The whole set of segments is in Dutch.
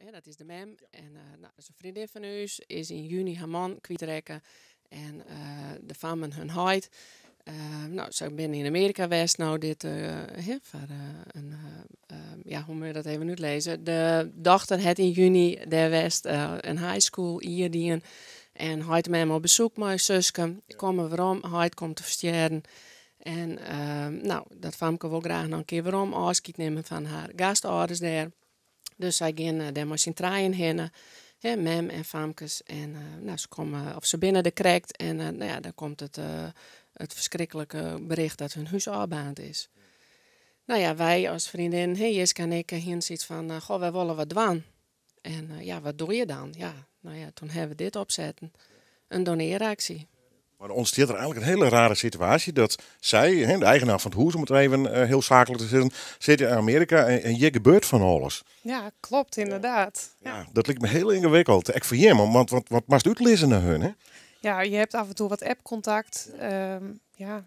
Eh, dat is de mem. En uh, nou, is vriendin van ons. Is in juni haar man kwijtrekken. En uh, de famen hun heid. Ehm, nou, ze ben in Amerika geweest. Nou, dit he, voor, een, ehm, ja, hoe moet je dat even nu lezen? De dochter het in juni der West een high school hier En height met hem op bezoek maar zusje. Komen waarom? height komt te versteren. En uh, nou, dat Famke wil graag nog een keer waarom ik nemen van haar gastouders daar. Dus zij de daar maar zijn heen. Hè, mem en famkes. En eh, nou, ze komen, of ze binnen de krekt. En eh, nou ja, dan komt het, eh, het verschrikkelijke bericht dat hun huis afbaand is. Nou ja, wij als vriendin, hey, en ik, hier ziet van, goh, wij willen wat doen. En ja, wat doe je dan? Ja, nou ja, toen hebben we dit opzetten. Een doneeractie. Maar ons zit er eigenlijk een hele rare situatie dat zij, de eigenaar van het hoes, om het even eh, heel zakelijk te zeggen, zit in Amerika en, je gebeurt van alles. Ja, klopt inderdaad. Ja, dat lijkt me heel ingewikkeld. Ik voor want wat, wat, wat mag het lezen naar hun? Hè? Ja, je hebt af en toe wat app-contact. Ehm, ja.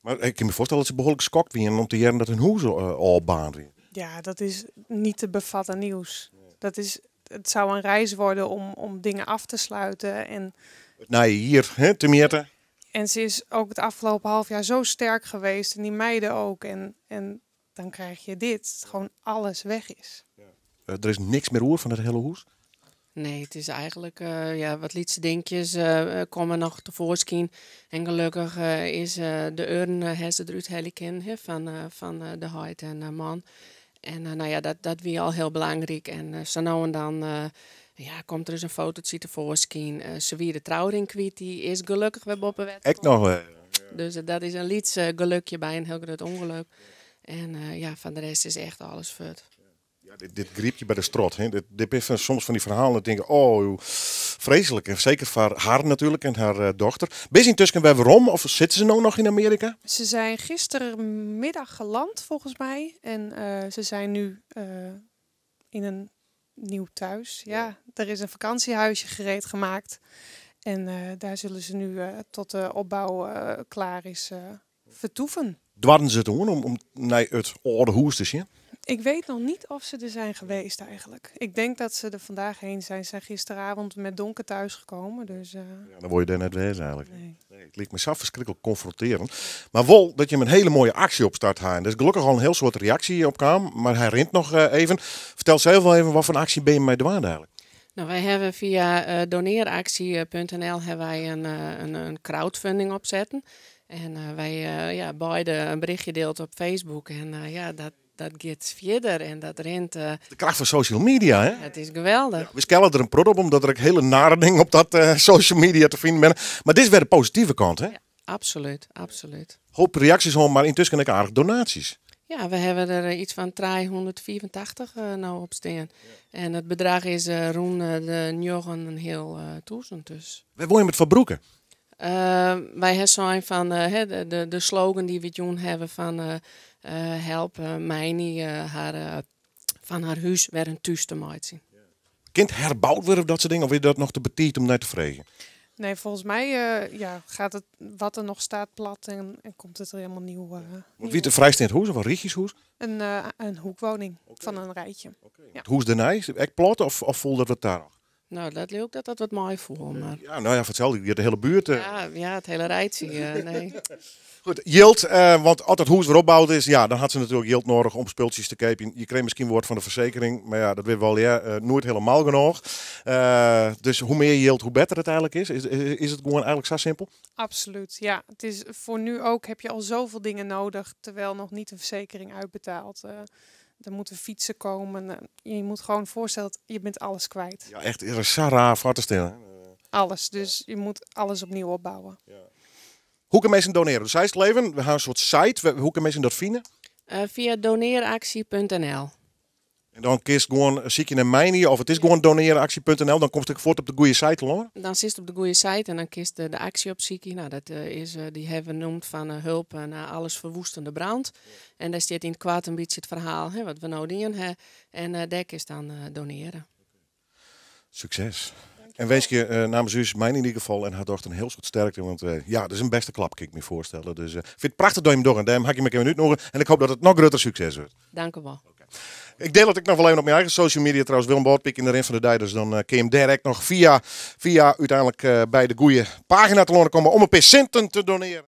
Maar ik kan me voorstellen dat ze behoorlijk schokt weer om te jaren dat hun hoes eh, al baan weer. Ja, dat is niet te bevatten nieuws. Dat is, het zou een reis worden om, om dingen af te sluiten en... Naar je hier hè, te En ze is ook het afgelopen half jaar zo sterk geweest. En die meiden ook. En, en dan krijg je dit. Gewoon alles weg is. Ja. Eh, er is niks meer over van het hele hoes? Nee, het is eigenlijk eh, ja, wat lietse dingetjes eh, komen nog tevoorschijn. En gelukkig is de urn hersen eruit helikin he, van, van de huid en man. En nou ja, dat, dat wie al heel belangrijk. En zo nou en dan ja, komt er eens een foto te voorschijn. Uh, eh, ze wie de trouwring kwijt, die is gelukkig bij op een Ik nog. Dus eh, dat is een lieds eh, gelukje bij een heel groot ongeluk. En ja, van de rest is echt alles fut. Ja, dit, dit griepje bij de strot. Hè. Dit, dit is soms van die verhalen denken, oh, vreselijk. En zeker voor haar natuurlijk en haar uh, dochter. Bezig intussen bij waarom? Of zitten ze nou nog in Amerika? Ze zijn gistermiddag geland volgens mij. En ze zijn nu in een nieuw thuis. Ja, er is een vakantiehuisje gereed gemaakt. En eh, daar zullen ze nu eh, tot de opbouw eh, klaar is vertoeven. Dwarren ze het om, om nee het oude hoes te zien? Ik weet nog niet of ze er zijn geweest eigenlijk. Ik denk dat ze er vandaag heen zijn. Ze zijn gisteravond met donker thuis gekomen. Dus, eh, ja, dan word je daar net wezen eigenlijk. Nee. nee het liet me zelf verschrikkelijk confronterend. Maar wel dat je een hele mooie actie opstart haar. Er is gelukkig al een heel soort reactie op kwam. Maar hij rint nog eh, even. Vertel zelf wel even wat voor actie ben je met waarde eigenlijk? Nou, wij hebben via uh, eh, doneeractie.nl hebben wij een, een, een crowdfunding opzetten. En wij ja, beide een berichtje deelt op Facebook. En ja, dat, dat gaat verder en dat rent. Eh, de kracht van social media, hè? Het is geweldig. we schellen er een prod op, omdat er ook hele nare dingen op dat eh, social media te vinden ben Maar dit is weer de positieve kant, hè? Ja, absoluut, absoluut. Hoop reacties hoor, maar intussen ik aardig donaties. Ja, we hebben er eh, iets van 384 uh, nou op staan. En het bedrag is uh, rond de Njogen een heel toezend dus. Waar woon je met Van Broeken? Uh, wij zijn van uh, de, de, slogan die we doen hebben van eh, helpen Meini eh, haar, eh, van haar huis weer een thuis te maken. Kind herbouwd worden of dat soort dingen? Of is dat nog te betiet om naar te vragen? Nee, volgens mij ja, gaat het wat er nog staat plat en, komt het er helemaal nieuw. Wie vrijst de vrijstaand hoes of een Een, een hoekwoning van een rijtje. Okay. hoes de Nijs? echt plat of, of voelde dat daar nog? Nou, dat ook dat dat wat mooi voelt. Maar... Ja, nou ja, vertel je de hele buurt. Ja, ja, het hele rijtje. nee. Goed, yield, eh, want altijd hoe het erop opbouwd is, ja, dan had ze natuurlijk yield nodig om spultjes te kopen. Je kreeg misschien woord van de verzekering, maar ja, dat weet wel ja, eh, nooit helemaal genoeg. Eh, dus hoe meer yield, hoe beter het eigenlijk is. Is, is het gewoon eigenlijk zo simpel? Absoluut, ja. Het is voor nu ook, heb je al zoveel dingen nodig, terwijl nog niet de verzekering uitbetaald. Uh, eh, er moeten fietsen komen. Je moet gewoon voorstellen, dat je bent alles kwijt. Ja, echt, er is Sarah, te stil. Alles, dus je moet alles opnieuw opbouwen. Ja. Hoe kan mensen doneren? Dus hij is leven. We hebben een soort site. Hoe kan mensen dat vinden? Eh, via doneeractie.nl. En dan kiest gewoon, eh, zie je naar mij niet, of het is gewoon donerenactie.nl, dan komt ik voort op de goede site, hoor. Dan zit het op de goede site en dan kiest de, actie op Siki. Nou, dat eh, is, die hebben we noemd van hulp naar alles verwoestende brand. En daar zit in het kwaad een beetje het verhaal, hè, wat we nodig hebben. En dek is dan doneren. Succes. En wens je uh, namens u, mijn in ieder geval, en haar dochter een heel soort sterkte. Want eh, ja, dat is een beste klap, kan ik me voorstellen. Dus eh, ik vind het prachtig dat je hem door en daarom hak je me een minuut nog. En ik hoop dat het nog groter succes wordt. Dank u wel. Ik deel dat ik nog alleen op mijn eigen social media trouwens. Willem Boortpik in de Rin van de dag. Dus dan uh, kun je hem direct nog via, via uiteindelijk bij de goede pagina te lonen komen om een paar te doneren.